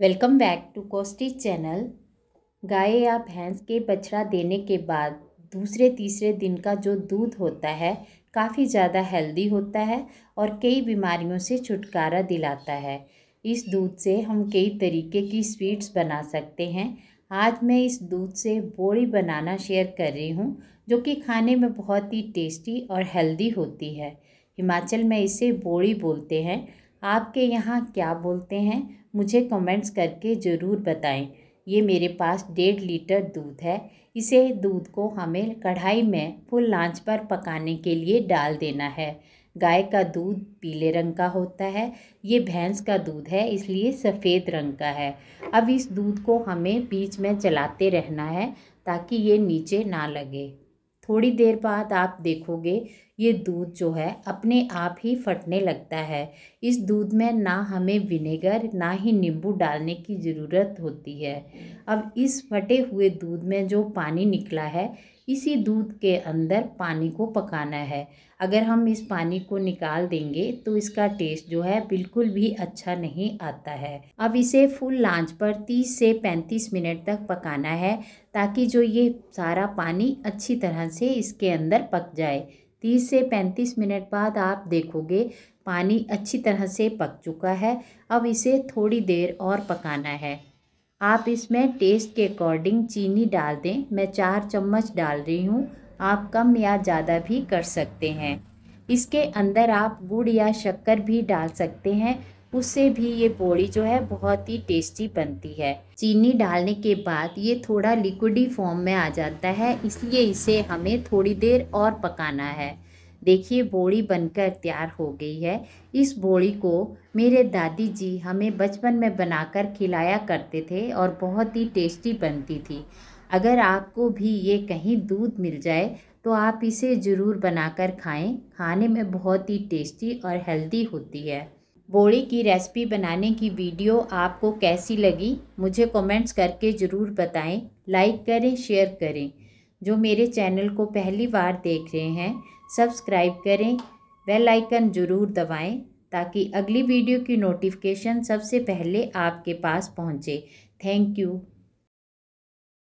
welcome back to Costy channel गाय या भैंस के बछड़ा देने के बाद दूसरे तीसरे दिन का जो दूध होता है काफ़ी ज़्यादा हेल्दी होता है और कई बीमारियों से छुटकारा दिलाता है इस दूध से हम कई तरीके की स्वीट्स बना सकते हैं आज मैं इस दूध से बोड़ी बनाना शेयर कर रही हूँ जो कि खाने में बहुत ही टेस्टी और हेल्दी होती है हिमाचल में इसे बोड़ी बोलते हैं आपके यहाँ क्या बोलते हैं मुझे कमेंट्स करके ज़रूर बताएं ये मेरे पास डेढ़ लीटर दूध है इसे दूध को हमें कढ़ाई में फुल लाँच पर पकाने के लिए डाल देना है गाय का दूध पीले रंग का होता है ये भैंस का दूध है इसलिए सफ़ेद रंग का है अब इस दूध को हमें बीच में चलाते रहना है ताकि ये नीचे ना लगे थोड़ी देर बाद आप देखोगे ये दूध जो है अपने आप ही फटने लगता है इस दूध में ना हमें विनेगर ना ही नींबू डालने की ज़रूरत होती है अब इस फटे हुए दूध में जो पानी निकला है इसी दूध के अंदर पानी को पकाना है अगर हम इस पानी को निकाल देंगे तो इसका टेस्ट जो है बिल्कुल भी अच्छा नहीं आता है अब इसे फुल लांच पर 30 से 35 मिनट तक पकाना है ताकि जो ये सारा पानी अच्छी तरह से इसके अंदर पक जाए 30 से 35 मिनट बाद आप देखोगे पानी अच्छी तरह से पक चुका है अब इसे थोड़ी देर और पकाना है आप इसमें टेस्ट के अकॉर्डिंग चीनी डाल दें मैं चार चम्मच डाल रही हूँ आप कम या ज़्यादा भी कर सकते हैं इसके अंदर आप गुड़ या शक्कर भी डाल सकते हैं उससे भी ये बोड़ी जो है बहुत ही टेस्टी बनती है चीनी डालने के बाद ये थोड़ा लिक्विडी फॉर्म में आ जाता है इसलिए इसे हमें थोड़ी देर और पकाना है देखिए बोड़ी बनकर तैयार हो गई है इस बोड़ी को मेरे दादी जी हमें बचपन में बनाकर खिलाया करते थे और बहुत ही टेस्टी बनती थी अगर आपको भी ये कहीं दूध मिल जाए तो आप इसे ज़रूर बनाकर खाएं खाने में बहुत ही टेस्टी और हेल्दी होती है बोड़ी की रेसिपी बनाने की वीडियो आपको कैसी लगी मुझे कमेंट्स करके ज़रूर बताएं लाइक करें शेयर करें जो मेरे चैनल को पहली बार देख रहे हैं सब्सक्राइब करें बेल आइकन ज़रूर दबाएं ताकि अगली वीडियो की नोटिफिकेशन सबसे पहले आपके पास पहुंचे थैंक यू